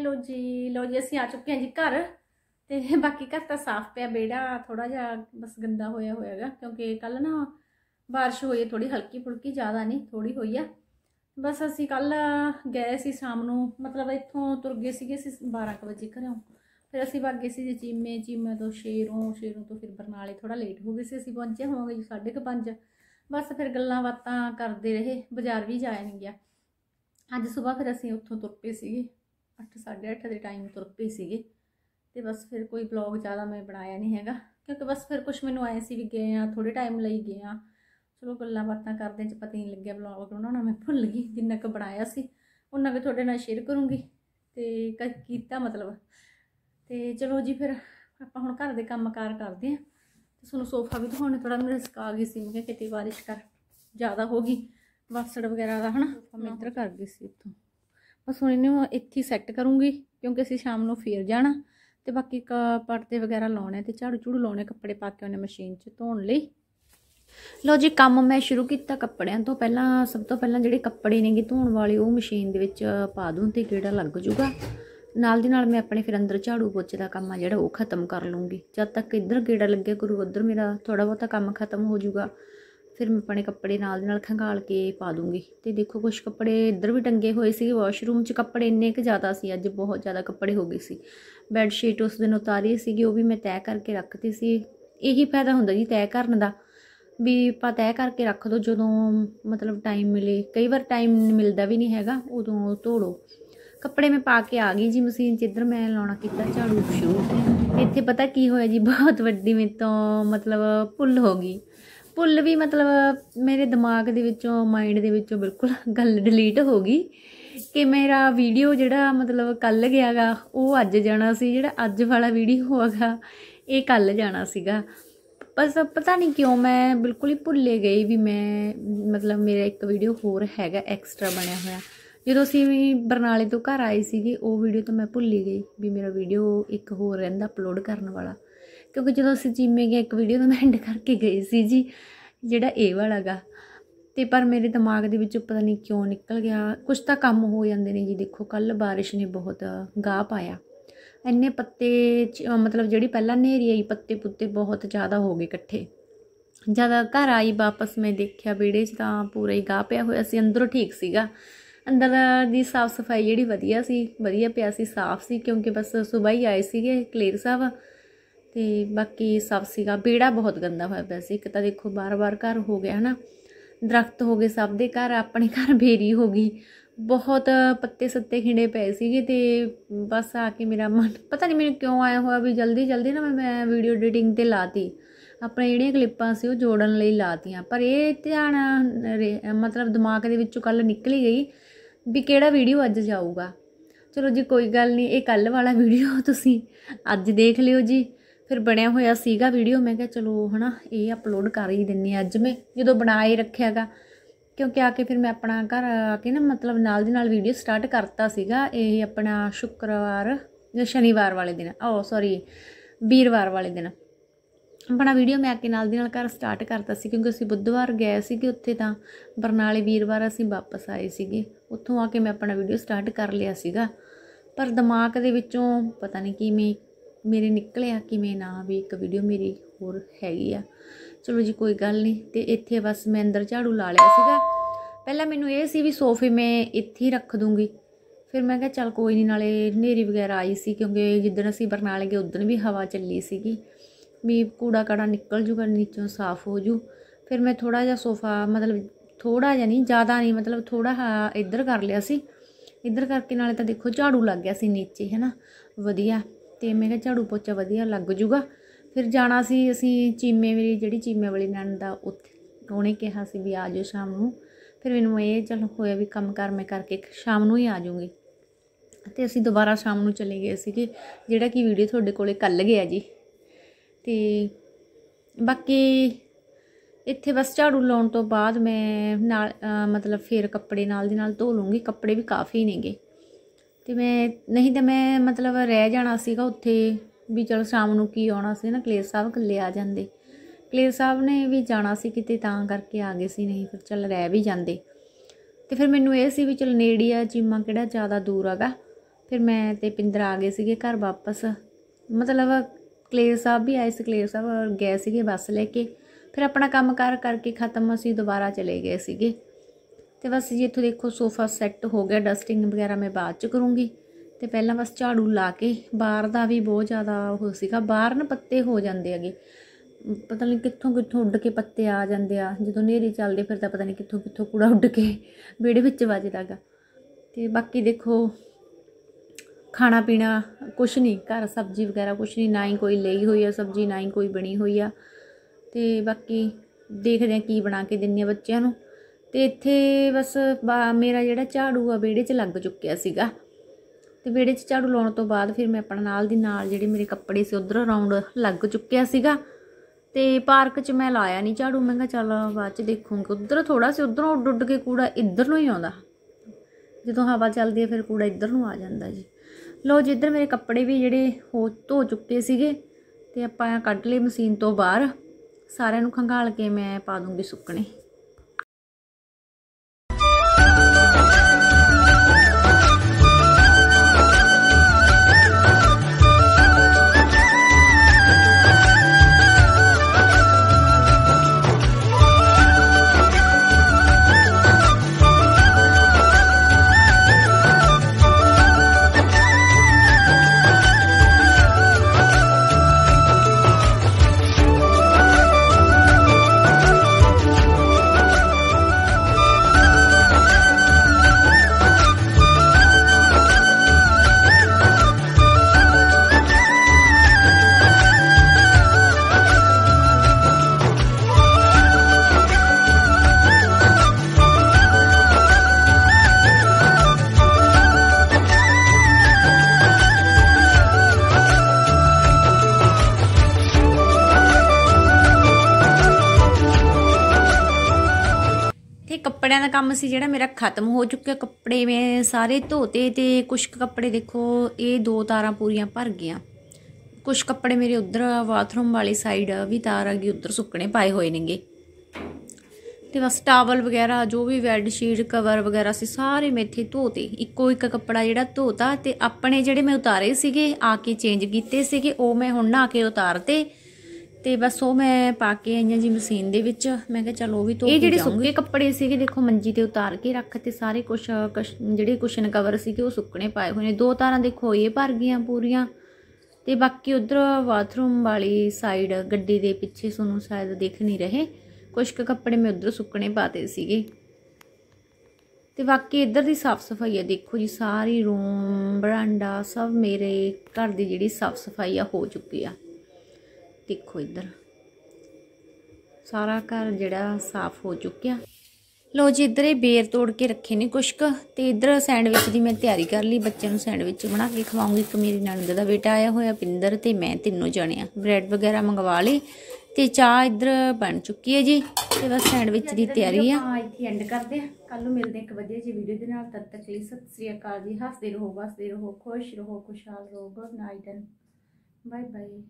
ਲੋ ਜੀ ਲੋ ਜੀ ਅਸੀਂ ਆ ਚੁੱਕੇ ਹਾਂ ਜੀ ਘਰ ਤੇ ਬਾਕੀ ਘਰ ਤਾਂ ਸਾਫ਼ ਪਿਆ ਬੇੜਾ ਥੋੜਾ ਜਿਹਾ ਬਸ ਗੰਦਾ ਹੋਇਆ ਹੋਇਆਗਾ ਕਿਉਂਕਿ ਕੱਲ ਨਾ بارش ਹੋਈ ਥੋੜੀ ਹਲਕੀ ਫੁਲਕੀ ਜ਼ਿਆਦਾ ਨਹੀਂ ਥੋੜੀ ਹੋਈ ਆ ਬਸ ਅਸੀਂ ਕੱਲ ਗਏ ਸੀ ਸ਼ਾਮ ਨੂੰ ਮਤਲਬ ਇੱਥੋਂ ਤੁਰ ਗਏ ਸੀਗੇ ਅਸੀਂ 12:00 ਵਜੇ ਘਰੋਂ ਫਿਰ ਅਸੀਂ ਵਗ ਗਏ ਸੀ ਜੀ ਚੀਮੇ ਚੀਮੇ ਤੋਂ ਸ਼ੇਰੋਂ ਸ਼ੇਰੋਂ ਤੋਂ ਫਿਰ ਬਰਨਾਲੇ ਥੋੜਾ ਲੇਟ ਹੋ ਗਏ ਸੀ ਅਸੀਂ ਪਹੁੰਚੇ ਹੋਵਾਂਗੇ ਜੀ 5:30 ਬਸ ਫਿਰ ਗੱਲਾਂ ਬਾਤਾਂ ਕਰਦੇ ਰਹੇ ਬਾਜ਼ਾਰ ਵੀ ਜਾਇਆ ਨਹੀਂ ਗਿਆ ਅੱਜ ਸਵੇਰ ਫਿਰ ਅਸੀਂ ਉੱਥੋਂ ਤੁਰ ਪਏ ਸੀਗੇ 8 8:30 ਦੇ ਟਾਈਮ ਤੁਰ ਪਏ ਸੀਗੇ ਤੇ ਬਸ ਫਿਰ ਕੋਈ ਵਲੌਗ ਜ਼ਿਆਦਾ ਮੈਂ ਬਣਾਇਆ ਨਹੀਂ ਹੈਗਾ ਕਿਉਂਕਿ ਬਸ ਫਿਰ ਕੁਝ ਮੈਨੂੰ ਆਏ ਸੀ ਵੀ ਗਏ ਆ ਥੋੜੇ ਟਾਈਮ ਲਈ ਗਏ ਆ ਚਲੋ ਗੱਲਾਂ ਬਾਤਾਂ ਕਰਦੇ ਚ ਪਤਾ ਨਹੀਂ ਲੱਗਿਆ ਵਲੌਗ ਬਣਾਉਣਾ ਮੈਂ ਭੁੱਲ ਗਈ ਜਿੰਨਾ ਕੁ ਬਣਾਇਆ ਸੀ ਉਹਨਾਂ ਵੀ ਤੁਹਾਡੇ ਨਾਲ ਸ਼ੇਅਰ ਕਰੂੰਗੀ ਤੇ ਕੀਤਾ ਮਤਲਬ ਤੇ ਚਲੋ ਜੀ ਫਿਰ ਆਪਾਂ ਹੁਣ ਘਰ ਦੇ ਕੰਮਕਾਰ ਕਰਦੇ ਆ ਤੇ ਤੁਹਾਨੂੰ ਸੋਫਾ ਵੀ ਦਿਖਾਉਣੇ ਥੋੜਾ ਮੇਰੇ ਸਕਾ ਗਈ ਸੀ ਮੈਂ ਕਿਤੇ ਬਾਰਿਸ਼ ਕਰ ਜ਼ਿਆਦਾ ਹੋ ਗਈ ਵਾਸੜ ਵਗੈਰਾ ਦਾ ਹਨਾ ਮੈਂ ਇੱਧਰ ਕਰ ਗਈ ਸੀ ਇੱਥੋਂ ਬਸ ਹੁਣ ਇਹਨੂੰ ਇੱਥੇ ਸੈੱਟ ਕਰੂੰਗੀ ਕਿਉਂਕਿ ਅਸੀਂ ਸ਼ਾਮ ਨੂੰ ਫੇਰ ਜਾਣਾ ਤੇ ਬਾਕੀ ਪਰਦੇ ਵਗੈਰਾ ਲਾਉਣੇ ਤੇ ਝਾੜੂ ਝੂੜੂ ਲਾਉਣੇ ਕੱਪੜੇ ਪਾ ਕੇ ਉਹਨੇ ਮਸ਼ੀਨ 'ਚ ਧੋਣ ਲਈ ਲੋ ਜੀ ਕੰਮ ਮੈਂ ਸ਼ੁਰੂ ਕੀਤਾ ਕੱਪੜਿਆਂ ਤੋਂ ਪਹਿਲਾਂ ਸਭ ਤੋਂ ਪਹਿਲਾਂ ਜਿਹੜੇ ਕੱਪੜੇ ਨੇਗੇ ਧੋਣ ਵਾਲੇ ਉਹ ਮਸ਼ੀਨ ਦੇ ਵਿੱਚ ਪਾ ਦੂੰ ਤੇ ਕਿਹੜਾ ਲੱਗ ਜੂਗਾ ਨਾਲ ਦੀ ਨਾਲ ਮੈਂ ਆਪਣੇ ਫਿਰ ਅੰਦਰ ਝਾੜੂ ਪੋਚੇ ਦਾ ਕੰਮ ਆ ਜਿਹੜਾ ਉਹ ਖਤਮ ਕਰ ਲੂੰਗੀ ਜਦ ਤੱਕ ਇੱਧਰ ਕਿਹੜਾ ਲੱਗੇ ਗੁਰੂ ਉੱਧਰ ਮੇਰਾ ਥੋੜਾ ਬਹੁਤਾ ਕੰਮ ਖਤਮ ਹੋ ਜੂਗਾ ਫਿਰ ਮੈਂ ਆਪਣੇ ਕੱਪੜੇ ਨਾਲ ਦੇ ਨਾਲ ਖੰਗਾਲ ਕੇ ਪਾ ਦੂੰਗੀ ਤੇ ਦੇਖੋ ਕੁਝ ਕੱਪੜੇ ਇੱਧਰ ਵੀ ਟੰਗੇ ਹੋਏ ਸੀ ਵਾਸ਼ਰੂਮ 'ਚ ਕੱਪੜੇ ਇੰਨੇ ਕ ਜ਼ਿਆਦਾ ਸੀ ਅੱਜ ਬਹੁਤ ਜ਼ਿਆਦਾ ਕੱਪੜੇ ਹੋ ਗਏ ਸੀ ਬੈੱਡ ਸ਼ੀਟ ਉਸ ਦਿਨ ਉਤਾਰੀ ਸੀਗੀ ਉਹ ਵੀ ਮੈਂ ਤੈਅ ਕਰਕੇ ਰੱਖਤੀ ਸੀ ਇਹੀ ਫਾਇਦਾ ਹੁੰਦਾ ਜੀ ਤੈਅ ਕਰਨ ਦਾ ਵੀ ਆਪਾਂ ਤੈਅ ਕਰਕੇ ਰੱਖ ਦੋ ਜਦੋਂ ਮਤਲਬ ਟਾਈਮ ਮਿਲੇ ਕਈ ਵਾਰ ਟਾਈਮ ਮਿਲਦਾ ਵੀ ਨਹੀਂ ਹੈਗਾ ਉਦੋਂ ਧੋ ਕੱਪੜੇ ਮੈਂ ਪਾ ਕੇ ਆ ਗਈ ਜੀ ਮਸ਼ੀਨ 'ਚ ਇੱਧਰ ਮੈਂ ਲਾਉਣਾ ਕੀਤਾ ਝਾੜੂ ਸ਼ੁਰੂ ਇੱਥੇ ਪਤਾ ਕੀ ਹੋਇਆ ਜੀ ਬਹੁਤ ਵੱਡੀ ਮੇਤੋਂ ਮਤਲਬ ਭੁੱਲ ਹੋ ਗਈ ਭੁੱਲ ਵੀ ਮਤਲਬ ਮੇਰੇ ਦਿਮਾਗ ਦੇ ਵਿੱਚੋਂ ਮਾਈਂਡ ਦੇ ਵਿੱਚੋਂ ਬਿਲਕੁਲ ਗੱਲ ਡਿਲੀਟ ਹੋ ਗਈ ਕਿ ਮੇਰਾ ਵੀਡੀਓ ਜਿਹੜਾ ਮਤਲਬ ਕੱਲ ਗਿਆਗਾ ਉਹ ਅੱਜ ਜਾਣਾ ਸੀ ਜਿਹੜਾ ਅੱਜ ਵਾਲਾ ਵੀਡੀਓ ਹੋਗਾ ਇਹ ਕੱਲ ਜਾਣਾ ਸੀਗਾ ਬਸ ਪਤਾ ਨਹੀਂ ਕਿਉਂ ਮੈਂ ਬਿਲਕੁਲ ਹੀ ਭੁੱਲੇ ਗਈ ਵੀ ਮੈਂ ਮਤਲਬ ਮੇਰਾ ਇੱਕ ਵੀਡੀਓ ਹੋਰ ਹੈਗਾ ਐਕਸਟਰਾ ਬਣਿਆ ਹੋਇਆ ਜਦੋਂ ਅਸੀਂ ਵੀ ਬਰਨਾਲੇ ਤੋਂ ਘਰ ਆਏ ਸੀਗੇ ਉਹ ਵੀਡੀਓ ਤਾਂ ਮੈਂ ਭੁੱਲੀ ਗਈ ਵੀ ਮੇਰਾ ਵੀਡੀਓ ਇੱਕ ਹੋਰ ਰਹਿੰਦਾ ਅਪਲੋਡ ਕਰਨ ਵਾਲਾ ਕਿਉਂਕਿ ਜਦੋਂ ਅਸੀਂ ਜਿੰਮੇ ਗਿਆ ਇੱਕ ਵੀਡੀਓ ਨੂੰ ਐਂਡ ਕਰਕੇ ਗਏ ਸੀ ਜੀ ਜਿਹੜਾ ਇਹ ਵਾਲਾਗਾ ਤੇ ਪਰ ਮੇਰੇ ਦਿਮਾਗ ਦੇ ਵਿੱਚੋਂ ਪਤਾ ਨਹੀਂ ਕਿਉਂ ਨਿਕਲ ਗਿਆ ਕੁਝ ਤਾਂ ਕੰਮ ਹੋ ਜਾਂਦੇ ਨੇ ਜੀ ਦੇਖੋ ਕੱਲ ਬਾਰਿਸ਼ ਨੇ ਬਹੁਤ ਗਾਹ ਪਾਇਆ ਇੰਨੇ ਪੱਤੇ ਮਤਲਬ ਜਿਹੜੀ ਪਹਿਲਾਂ ਨੇਰੀ ਆਈ ਪੱਤੇ ਪੁੱਤੇ ਬਹੁਤ ਜ਼ਿਆਦਾ ਹੋ ਗਏ ਇਕੱਠੇ ਜਦੋਂ ਘਰ ਆਈ ਵਾਪਸ ਮੈਂ ਦੇਖਿਆ ਵੀੜੇ 'ਚ ਤਾਂ ਪੂਰਾ ਹੀ ਗਾਹ ਪਿਆ ਹੋਇਆ ਸੀ ਅੰਦਰੋਂ ਠੀਕ ਸੀਗਾ ਅੰਦਰ ਦੀ ਸਾਫ ਸਫਾਈ ਜਿਹੜੀ ਵਧੀਆ ਸੀ ਵਧੀਆ ਪਿਆ ਸੀ ਸਾਫ ਸੀ ਕਿਉਂਕਿ ਬਸ ਸਵੇਰ ਹੀ ਆਏ ਸੀਗੇ ਕਲੇਰ ਸਾਹਿਬ ਤੇ ਬਾਕੀ ਸਭ ਸੀਗਾ ਬੇੜਾ ਬਹੁਤ ਗੰਦਾ ਹੋਇਆ ਪਿਆ ਸੀ ਇੱਕ ਤਾਂ ਦੇਖੋ ਬਾਰ-ਬਾਰ ਘਰ ਹੋ ਗਿਆ ਹਨਾ ਦਰਖਤ ਹੋ ਗਏ ਸਭ ਦੇ ਘਰ ਆਪਣੇ ਘਰ ਬੇਰੀ ਹੋ ਗਈ ਬਹੁਤ ਪੱਤੇ ਸੱਤੇ ਖਿੰਡੇ ਪਏ ਸੀਗੇ ਤੇ ਬਸ ਆ ਕੇ ਮੇਰਾ ਮਨ ਪਤਾ ਨਹੀਂ ਮੈਨੂੰ ਕਿਉਂ ਆਇਆ ਹੋਇਆ ਵੀ ਜਲਦੀ ਜਲਦੀ ਨਾ ਮੈਂ ਵੀਡੀਓ ਐਡੀਟਿੰਗ ਤੇ ਲਾਤੀ ਆਪਣੇ ਜਿਹੜੀਆਂ ਕਲਿੱਪਾਂ ਸੀ ਉਹ ਜੋੜਨ ਲਈ ਲਾਤੀਆਂ ਪਰ ਇਹ ਧਿਆਨ ਮਤਲਬ ਦਿਮਾਗ ਦੇ ਵਿੱਚੋਂ ਕੱਲ ਨਿਕਲ ਗਈ ਵੀ ਕਿਹੜਾ ਵੀਡੀਓ ਅੱਜ ਜਾਊਗਾ ਚਲੋ ਜੀ ਕੋਈ ਗੱਲ ਨਹੀਂ ਇਹ ਕੱਲ ਵਾਲਾ ਵੀਡੀਓ ਤੁਸੀਂ ਅੱਜ ਦੇਖ ਲਿਓ ਜੀ ਫਿਰ ਬਣਿਆ ਹੋਇਆ ਸੀਗਾ ਵੀਡੀਓ ਮੈਂ ਕਿਹਾ ਚਲੋ ਹਨਾ ਇਹ ਅਪਲੋਡ ਕਰ ਹੀ ਦਿੰਨੀ ਅੱਜ ਮੈਂ ਜਦੋਂ ਬਣਾ ਹੀ ਰੱਖਿਆਗਾ ਕਿਉਂਕਿ ਆ ਕੇ ਫਿਰ ਮੈਂ ਆਪਣਾ ਘਰ ਆ ਕੇ ਨਾ ਮਤਲਬ ਨਾਲ ਦੀ ਨਾਲ ਵੀਡੀਓ ਸਟਾਰਟ ਕਰਤਾ ਸੀਗਾ ਇਹ ਆਪਣਾ ਸ਼ੁੱਕਰਵਾਰ ਜਾਂ ਸ਼ਨੀਵਾਰ ਵਾਲੇ ਦਿਨ ਓ ਸੌਰੀ ਵੀਰਵਾਰ ਵਾਲੇ ਦਿਨ ਆਪਣਾ ਵੀਡੀਓ ਮੈਂ ਆ ਕੇ ਨਾਲ ਦੀ ਨਾਲ ਘਰ ਸਟਾਰਟ ਕਰਤਾ ਸੀ ਕਿਉਂਕਿ ਅਸੀਂ ਬੁੱਧਵਾਰ ਗਏ ਸੀ ਕਿ ਉੱਥੇ ਤਾਂ ਬਰਨਾਲੇ ਵੀਰਵਾਰ ਅਸੀਂ ਵਾਪਸ ਆਏ ਸੀਗੇ ਉੱਥੋਂ ਆ ਕੇ ਮੈਂ ਆਪਣਾ ਵੀਡੀਓ ਸਟਾਰਟ ਕਰ ਲਿਆ ਸੀਗਾ ਪਰ ਦਿਮਾਗ ਦੇ ਵਿੱਚੋਂ ਪਤਾ ਨਹੀਂ ਕਿਵੇਂ ਮੇਰੇ ਨਿਕਲਿਆ ਕਿਵੇਂ ਨਾ ਵੀ ਇੱਕ ਵੀਡੀਓ ਮੇਰੀ ਹੋਰ ਹੈਗੀ ਆ ਚਲੋ ਜੀ ਕੋਈ ਗੱਲ ਨਹੀਂ ਤੇ ਇੱਥੇ ਬਸ ਮੈਂ ਅੰਦਰ ਝਾੜੂ ਲਾ ਲਿਆ ਸੀਗਾ ਪਹਿਲਾਂ ਮੈਨੂੰ ਇਹ ਸੀ ਵੀ ਸੋਫੇ ਮੈਂ ਇੱਥੇ ਹੀ ਰੱਖ ਦੂੰਗੀ ਫਿਰ ਮੈਂ ਕਿਹਾ ਚੱਲ ਕੋਈ ਨਹੀਂ ਨਾਲੇ ਹਨੇਰੀ ਵਗੈਰਾ ਆਈ ਸੀ ਕਿਉਂਕਿ ਜਿੱਦਣ ਅਸੀਂ ਬਰਨਾਲੇ ਗਏ ਉਦੋਂ ਵੀ ਹਵਾ ਚੱਲੀ ਸੀਗੀ ਵੀ ਕੂੜਾ ਕਾੜਾ ਨਿਕਲ ਜੂਗਾ ਨੀਚੋਂ ਸਾਫ਼ ਹੋ ਜੂ ਫਿਰ ਮੈਂ ਥੋੜਾ ਜਿਹਾ ਸੋਫਾ ਮਤਲਬ ਥੋੜਾ ਜਿਹਾ ਨਹੀਂ ਜ਼ਿਆਦਾ ਨਹੀਂ ਮਤਲਬ ਥੋੜਾ ਇੱਧਰ ਕਰ ਲਿਆ ਸੀ ਇੱਧਰ ਕਰਕੇ ਨਾਲੇ ਤਾਂ ਦੇਖੋ ਝਾੜੂ ਲੱਗ ਗਿਆ ਸੀ ਨੀਚੇ ਹੈਨਾ ਵਧੀਆ ਤੇ ਮੈਂ ਕਿਹਾ ਝਾੜੂ ਪੋਚਾ ਵਧੀਆ ਲੱਗ ਜੂਗਾ ਫਿਰ ਜਾਣਾ ਸੀ ਅਸੀਂ ਚੀਮੇ ਮੇਰੀ ਜਿਹੜੀ ਚੀਮੇ ਵਾਲੀ ਨਣ ਦਾ ਉੱਥੇ ਉਹਨੇ ਕਿਹਾ ਸੀ ਵੀ ਆ ਜਾਓ ਸ਼ਾਮ ਨੂੰ ਫਿਰ ਮੈਨੂੰ ਇਹ ਚਲ ਹੋਇਆ ਵੀ ਕੰਮ ਕਰ ਮੈਂ ਕਰਕੇ ਸ਼ਾਮ ਨੂੰ ਹੀ ਆ ਜੂਗੀ ਤੇ ਅਸੀਂ ਦੁਬਾਰਾ ਸ਼ਾਮ ਨੂੰ ਚਲੇ ਗਏ ਸੀ ਕਿ ਜਿਹੜਾ ਕਿ ਵੀਡੀਓ ਤੁਹਾਡੇ ਕੋਲੇ ਕੱਲ ਗਿਆ ਜੀ ਤੇ ਬਾਕੀ ਇੱਥੇ ਬਸ ਝਾੜੂ ਲਾਉਣ ਤੋਂ ਬਾਅਦ ਮੈਂ ਨਾਲ ਮਤਲਬ ਫੇਰ ਕੱਪੜੇ ਨਾਲ ਦੀ ਨਾਲ ਧੋ ਲੂੰਗੀ ਕੱਪੜੇ ਵੀ ਕਾਫੀ ਨੇਗੇ ਤੇ ਮੈਂ ਨਹੀਂ ਤੇ ਮੈਂ ਮਤਲਬ ਰਹਿ ਜਾਣਾ ਸੀਗਾ ਉੱਥੇ ਵੀ ਚਲ ਸ਼ਾਮ ਨੂੰ ਕੀ ਆਉਣਾ ਸੀ ਨਾ ਕਲੇਰ ਸਾਹਿਬ ਕੱਲੇ ਆ ਜਾਂਦੇ ਕਲੇਰ ਸਾਹਿਬ ਨੇ ਵੀ ਜਾਣਾ ਸੀ ਕਿਤੇ ਤਾਂ ਕਰਕੇ ਆ ਗਏ ਸੀ ਨਹੀਂ ਫਿਰ ਚਲ ਰਹਿ ਵੀ ਜਾਂਦੇ ਤੇ ਫਿਰ ਮੈਨੂੰ ਇਹ ਸੀ ਵੀ ਚਲ ਨੇੜੀ ਆ ਚੀਮਾ ਕਿਹੜਾ ਜ਼ਿਆਦਾ ਦੂਰ ਹੈਗਾ ਫਿਰ ਮੈਂ ਤੇ ਪਿੰਦਰ ਆ ਗਏ ਸੀਗੇ ਘਰ ਵਾਪਸ ਮਤਲਬ ਕਲੇਰ ਸਾਹਿਬ ਵੀ ਆਏ ਸੀ ਕਲੇਰ ਸਾਹਿਬ ਗਏ ਸੀਗੇ ਬੱਸ ਲੈ ਕੇ ਫਿਰ ਆਪਣਾ ਕੰਮ ਕਰ ਕਰਕੇ ਖਤਮ ਅਸੀਂ ਦੁਬਾਰਾ ਚਲੇ ਗਏ ਸੀਗੇ ਤੇ ਬਸ ਜੀ ਇੱਥੋਂ ਦੇਖੋ ਸੋਫਾ ਸੈੱਟ ਹੋ ਗਿਆ ਡਸਟਿੰਗ ਵਗੈਰਾ ਮੈਂ ਬਾਅਦ ਚ ਕਰੂੰਗੀ ਤੇ ਪਹਿਲਾਂ ਬਸ ਝਾੜੂ ਲਾ ਕੇ ਬਾਹਰ ਦਾ ਵੀ ਬਹੁਤ ਜ਼ਿਆਦਾ ਉਹ ਸੀਗਾ ਬਾਹਰ ਨ ਪੱਤੇ ਹੋ ਜਾਂਦੇ ਹੈਗੇ ਪਤਾ ਨਹੀਂ ਕਿੱਥੋਂ ਕਿੱਥੋਂ ਉੱਡ ਕੇ ਪੱਤੇ ਆ ਜਾਂਦੇ ਆ ਜਦੋਂ ਨੇਰੀ ਚੱਲਦੀ ਫਿਰ ਤਾਂ ਪਤਾ ਨਹੀਂ ਕਿੱਥੋਂ ਕਿੱਥੋਂ ਕੂੜਾ ਉੱਡ ਕੇ ਵਿਹੜੇ ਵਿੱਚ ਵੱਜਦਾਗਾ ਤੇ ਬਾਕੀ ਦੇਖੋ ਖਾਣਾ ਪੀਣਾ ਕੁਛ ਨਹੀਂ ਘਰ ਸਬਜ਼ੀ ਵਗੈਰਾ ਕੁਛ ਨਹੀਂ ਨਾ ਹੀ ਕੋਈ ਲਈ ਹੋਈ ਆ ਸਬਜ਼ੀ ਨਾ ਹੀ ਕੋਈ ਬਣੀ ਹੋਈ ਆ ਤੇ ਬਾਕੀ ਦੇਖਦੇ ਆ ਕੀ ਬਣਾ ਕੇ ਦਿੰਨੀ ਆ ਬੱਚਿਆਂ ਨੂੰ ਤੇ ਇੱਥੇ ਬਸ ਮੇਰਾ ਜਿਹੜਾ ਝਾੜੂ ਆ ਵਿਹੜੇ 'ਚ ਲੱਗ ਚੁੱਕਿਆ ਸੀਗਾ ਤੇ ਵਿਹੜੇ 'ਚ ਝਾੜੂ ਲਾਉਣ ਤੋਂ ਬਾਅਦ ਫਿਰ ਮੈਂ ਆਪਣਾ ਨਾਲ ਦੀ ਨਾਲ ਜਿਹੜੇ ਮੇਰੇ ਕੱਪੜੇ ਸੀ ਉਧਰ ਰਾਉਂਡ ਲੱਗ ਚੁੱਕਿਆ ਸੀਗਾ ਤੇ ਪਾਰਕ 'ਚ ਮੈਂ ਲਾਇਆ ਨਹੀਂ ਝਾੜੂ ਮੈਂ ਕਿਹਾ ਚੱਲ ਬਾਅਦ 'ਚ ਦੇਖੂੰਗੀ ਉਧਰ ਥੋੜਾ ਸੀ ਉਧਰੋਂ ਉੱਡ ਉੱਡ ਕੇ ਕੂੜਾ ਇੱਧਰ ਨੂੰ ਹੀ ਆਉਂਦਾ ਜਦੋਂ ਹਵਾ ਚੱਲਦੀ ਹੈ ਫਿਰ ਕੂੜਾ ਇੱਧਰ ਨੂੰ ਆ ਜਾਂਦਾ ਜੀ ਲੋ ਜਿੱਧਰ ਮੇਰੇ ਕੱਪੜੇ ਵੀ ਜਿਹੜੇ ਹੋ ਧੋ ਚੁੱਕੇ ਸੀਗੇ ਤੇ ਆਪਾਂ ਕੱਢ ਲਏ ਮਸ਼ੀਨ ਤੋਂ ਬਾਹਰ ਸਾਰਿਆਂ ਨੂੰ ਖੰਗਾਲ ਕੇ ਮੈਂ ਪਾ ਦੂੰਗੀ ਸੁੱਕਣੇ ਕੱਪੜਿਆਂ ਦਾ ਕੰਮ ਸੀ ਜਿਹੜਾ ਮੇਰਾ ਖਤਮ ਹੋ ਚੁੱਕਿਆ ਕੱਪੜੇ ਮੈਂ ਸਾਰੇ ਧੋਤੇ ਤੇ ਕੁਝ ਕੱਪੜੇ ਦੇਖੋ ਇਹ ਦੋ ਤਾਰਾਂ ਪੂਰੀਆਂ ਭਰ ਗਿਆ ਕੁਝ ਕੱਪੜੇ ਮੇਰੇ ਉਧਰ ਬਾਥਰੂਮ ਵਾਲੀ ਸਾਈਡ ਵੀ ਤਾਰ ਆ ਗਈ ਉਧਰ ਸੁੱਕਣੇ ਪਾਏ ਹੋਏ ਨੇਗੇ ਤੇ ਬਸ ਟਾਵਲ ਵਗੈਰਾ ਜੋ ਵੀ ਬੈੱਡ ਸ਼ੀਟ ਕਵਰ ਵਗੈਰਾ ਸੀ ਸਾਰੇ ਮੇਥੇ ਧੋਤੇ ਇੱਕੋ ਇੱਕ ਕੱਪੜਾ ਜਿਹੜਾ ਧੋਤਾ ਤੇ ਆਪਣੇ ਜਿਹੜੇ ਮੈਂ ਉਤਾਰੇ ਸੀਗੇ ਆ ਕੇ ਚੇਂਜ ਕੀਤੇ ਸੀਗੇ ਉਹ ਮੈਂ ਹੁਣ ਨਾ ਕੇ ਉਤਾਰਤੇ ਤੇ ਬਸ ਉਹ ਮੈਂ ਪਾ ਕੇ ਆਈਆਂ ਜੀ ਮਸ਼ੀਨ ਦੇ ਵਿੱਚ ਮੈਂ ਕਿਹਾ ਚਲੋ ਉਹ ਵੀ ਤੋ ਇਹ ਜਿਹੜੇ ਸੁੱਕੇ ਕੱਪੜੇ ਸੀਗੇ ਦੇਖੋ ਮੰਜੀ ਤੇ ਉਤਾਰ ਕੇ ਰੱਖ ਤੇ ਸਾਰੇ ਕੁਛ ਜਿਹੜੇ ਕੁਸ਼ਨ ਕਵਰ ਸੀਗੇ ਉਹ ਸੁੱਕਣੇ ਪਾਏ ਹੋਏ ਨੇ ਦੋ ਤਾਰਾਂ ਦੇਖੋ ਇਹ ਭਰ ਗਈਆਂ ਪੂਰੀਆਂ ਤੇ ਬਾਕੀ ਉਧਰ ਬਾਥਰੂਮ ਵਾਲੀ ਸਾਈਡ ਗੱਡੀ ਦੇ ਪਿੱਛੇ ਤੁਹਾਨੂੰ ਸ਼ਾਇਦ ਦਿਖ ਨਹੀਂ ਰਹੇ ਕੁਸ਼ਕ ਕੱਪੜੇ ਮੈਂ ਉਧਰ ਸੁੱਕਣੇ ਪਾਤੇ ਸੀਗੇ ਤੇ ਬਾਕੀ ਇੱਧਰ ਦੀ ਸਾਫ ਸਫਾਈ ਆ ਦੇਖੋ ਜੀ ਸਾਰੀ ਰੂਮ ਬਰਾਂਡਾ ਸਭ ਮੇਰੇ ਘਰ ਦੀ ਜਿਹੜੀ ਸਾਫ ਸਫਾਈ ਆ ਹੋ ਚੁੱਕੀ ਆ ਦੇਖੋ ਇੱਧਰ ਸਾਰਾ ਘਰ ਜਿਹੜਾ ਸਾਫ਼ ਹੋ ਚੁੱਕਿਆ ਲੋ ਜੀ ਇੱਧਰ ਇਹ ਬੇਰ ਤੋੜ ਕੇ ਰੱਖੇ ਨੇ ਕੁਸ਼ਕ ਤੇ ਇੱਧਰ ਸੈਂਡਵਿਚ ਦੀ ਮੈਂ ਤਿਆਰੀ ਕਰ ਲਈ ਬੱਚਿਆਂ ਨੂੰ ਸੈਂਡਵਿਚ ਬਣਾ ਕੇ ਖਵਾਉਂਗੀ ਇੱਕ ਮੇਰੀ ਨਣਦ ਦਾ ਬੇਟਾ ਆਇਆ ਹੋਇਆ ਪਿੰਦਰ ਤੇ ਮੈਂ ਤਿੰਨੋਂ ਜਣੇ ਆ ਬ੍ਰੈਡ ਵਗੈਰਾ ਮੰਗਵਾ ਲਈ ਤੇ ਚਾਹ ਇੱਧਰ ਬਣ ਚੁੱਕੀ ਹੈ ਜੀ ਤੇ ਬਸ ਸੈਂਡਵਿਚ ਦੀ ਤਿਆਰੀ ਆ ਹਾਂ ਇੱਥੇ ਐਂਡ ਕਰਦੇ ਆ ਕੱਲ ਨੂੰ ਮਿਲਦੇ 1 ਵਜੇ ਜੀ ਵੀਡੀਓ ਦੇ ਨਾਲ ਤਦ ਤੱਕ ਲਈ ਸਤਿ ਸ੍ਰੀ ਅਕਾਲ ਜੀ ਹੱਸਦੇ ਰਹੋ ਵਸਦੇ ਰਹੋ ਖੁਸ਼ ਰਹੋ ਖੁਸ਼ਹਾਲ ਰਹੋ good night and bye bye